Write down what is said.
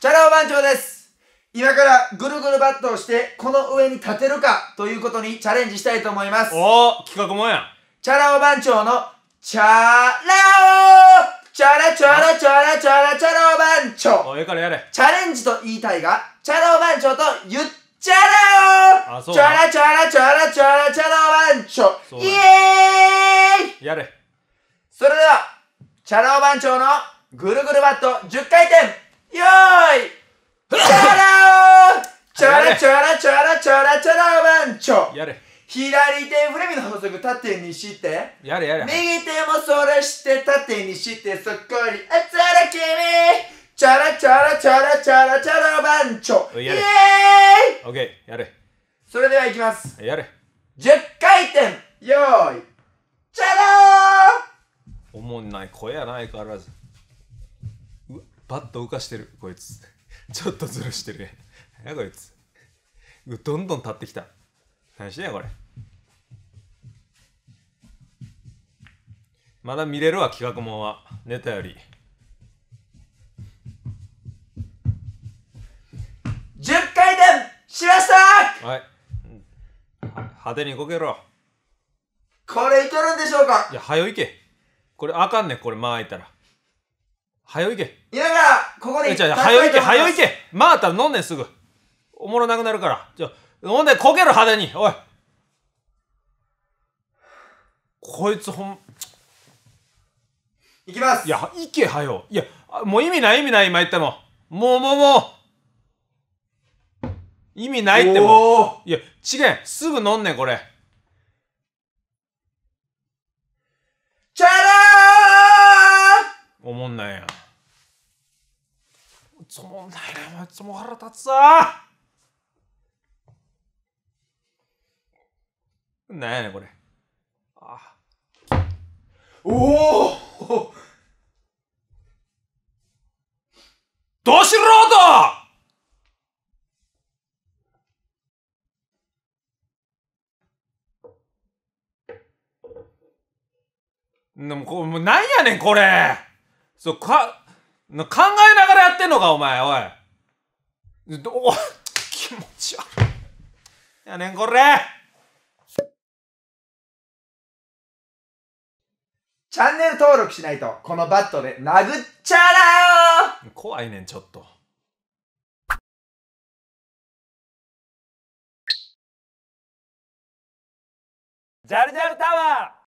チャラ男番長です今からぐるぐるバットをしてこの上に立てるかということにチャレンジしたいと思いますおお企画もやチャラ男番長のチャラオチャラチャラチャラチャラチャラ番長おからやれチャレンジと言いたいがチャラ男番長と言っチャラオチャラチャラチャラチャラチャラ番長イエーイやれそれではチャラ男番長のぐるぐるバット10回転よーいチャラオチャラチャラチャラチャラチャラワンチョやれ左手フレミの法則縦にしてやれやれ右手もそらして縦にしてそこにあつら君チャラチャラチャラチャラチャラバンチョイエーイオッケーやれそれではいきますやれ10回転よーいチャラーおもんない声やないからずバット動かしてるこいつ ちょっとずるしてるねやこいつどんどん立ってきた何してんやこれまだ見れるわ企画もんはネタより1回転しましたはい派手にこけろこれいけるんでしょうかいやはよいけこれあかんねこれ間開いたらはよいけいからここではよいけはよいけまあたら飲んねんすぐおもろなくなるからじゃ飲んでこける派手においこいつほんいきますいやいけはよいやもう意味ない意味ない今言っても。もうもうもう意味ないってもういや違えすぐ飲んねんこれなんやつもんないなお前つも腹立つさなんやねこれああおおど素人でもこれもうなんやねんこれそう、か、考えながらやってんのか、お前、おい。ど、う 気持ち悪い。やねん、これチャンネル登録しないと、このバットで殴っちゃうよ怖いねん、ちょっと。ジャルジャルタワー